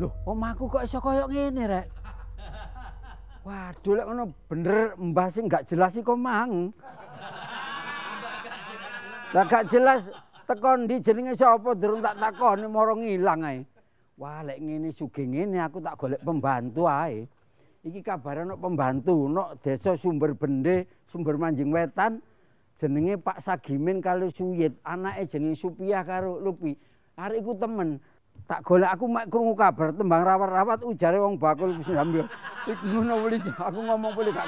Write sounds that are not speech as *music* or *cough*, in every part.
Loh, omahku kok iso kaya ngene, Rek? Waduh, lek ngono bener mbah sing gak jelas iki kok mang. Lah gak jelas tekon di jenenge sapa durung tak takoni moro ngilang ae. Wah, lek ngene sugih ngene aku tak golek pembantu ae. Iki kabar ana pembantu nok desa Sumber Bende, Sumber Manjing Wetan, jenenge Pak Sagimin kalau Suyit, anake jenenge Supiah karo Lupi. Arek iku temen. Tak golek aku mek krungu kabar tembang rawat-rawat ujare wong bakul wis ngambil. Ngono aku ngomong boleh gak.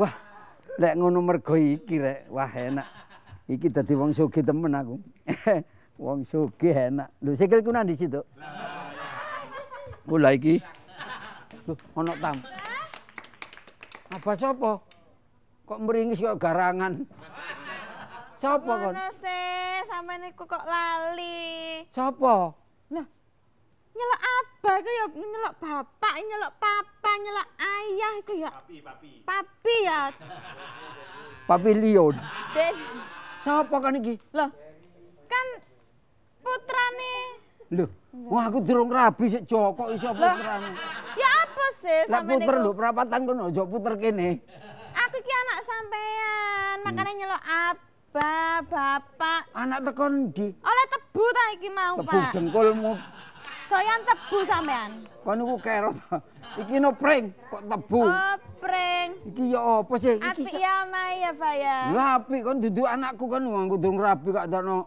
Wah, lek ngono mergo iki rek, wah enak. Iki dadi wong sugih temen aku. *laughs* wong sugih enak. Lho sikilku nang disitu. situ. Mulai iki. Loh, ana tam. Apa sapa? kok meringis kok garangan. Sapa *laughs* kon? Ngono se, sampean niku kok lali. Sapa? Nah, nyelok abah iku ya nyelok bapak, nyelok papa, nyelok ayah iku ya. Papi, papi. Papi ya. papi Leon. Den. Sapa kan iki? Loh. Kan putrane. Loh, wah aku durung rabi sik Joko iso putrane. Ya apa sih sampeyan niku? Lah puter lho perapatan kono aja puter kene iki anak sampean, makanya hmm. nyelok apa, bapak. Anak tekon di. Oleh tebu ta iki mau, tebu Pak. Tebu dengkulmu. Doyan tebu sampean. Kon iku kerot. *laughs* Iki no pring, kok tebu. Oh, pring. Iki ya apa sih? Iki api ya Maya, Pak ya. Lah api kon duduk anakku kan wong kudu rabi kak dono.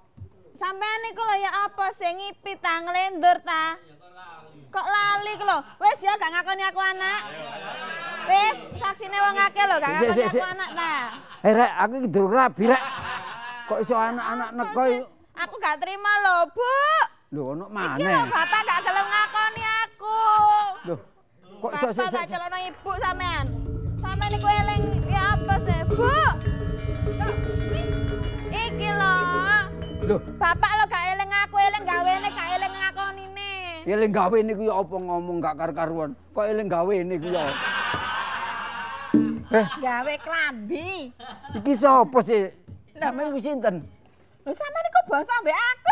Sampean iku lho ya apa sih ngipi tang lendur ta? Kok lali ku lho. Wis ya gak ngakoni aku anak. Ayo, ayo, ayo. Wis, saksine wong akeh lho, kakak ngerti aku anak ta. Hei eh, rek, aku iki durung rabi rek. Kok iso anak-anak neko Aku gak terima lho, Bu. Lho, ono mana? Iki lho bapak gak gelem ngakoni aku. Lho. Kok iso iso iso celana ibu sampean? Sampean iku eling ya apa sih, Bu? Iki lho. Lho, bapak lho gak eling aku, eling gawene gak eling ngakoni ne. Eling gawene iku ya apa ngomong gak karu-karuan. Kok eling gawene iku ya? Eh. gawe klambi iki sapa sih sampean ku sinten lho sampean iku basa mbek aku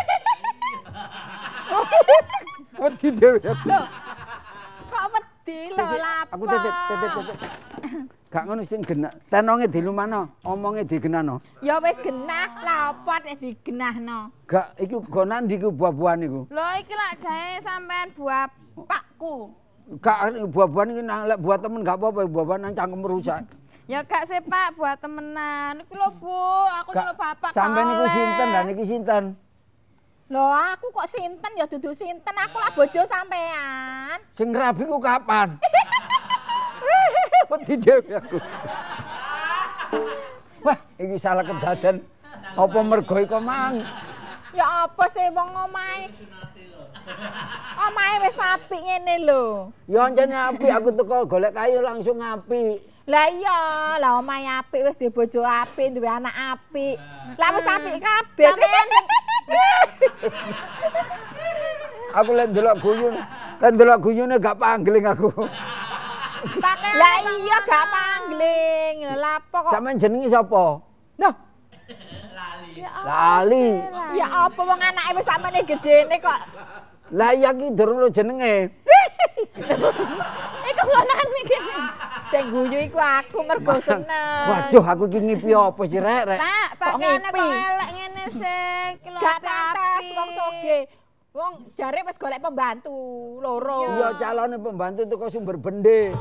*laughs* wedi dhewe lho kok wedi lho lapa aku tetep, tetep, titip gak ngono sing genah tenonge dilumano omonge digenano ya wis genah lha opo nek digenahno gak iku gonan diku buah-buahan iku lho iki lak gawe sampean buah pakku Kak buah-buahan iki nang buat temen enggak apa-apa buah-buahan nang cangkem rusak. Ya Kak sepak buat temenan. Iku lho Bu, aku kalau bapak. Sampai niku sinten lah niki sinten? Loh aku kok sinten ya dudu sinten aku lah bojo sampean. Sing rabi kapan? *laughs* Wedi dhewe aku. Wah, iki salah kedaden. Apa mergo iku mang? Ya apa sih wong omahe? Omahe wis apik ngene lho. Ya anjane apik aku teko golek kayu langsung apik. Lah iya, lah omahe apik wis duwe bojo apik, duwe anak apik. Lah wis apik hmm. kabeh sih. *laughs* Aku lek ndelok guyun, lek ndelok guyune gak panggling aku. Lah iya gak panggling. Lah apa kok? Sampeyan jenenge sapa? Lah Lali. Ya apa wong anake wis sampeyan gedene kok. Lah iya ki durung jenenge. *laughs* Iku anane iki. Sing guyu iku aku mergo seneng. Waduh aku iki ngipi apa sih rek rek. Tak pakane elek ngene sing kelopak. Wong soge. Wong jare wis golek pembantu loro. Iya calon pembantu tuh kok sumber bendhe.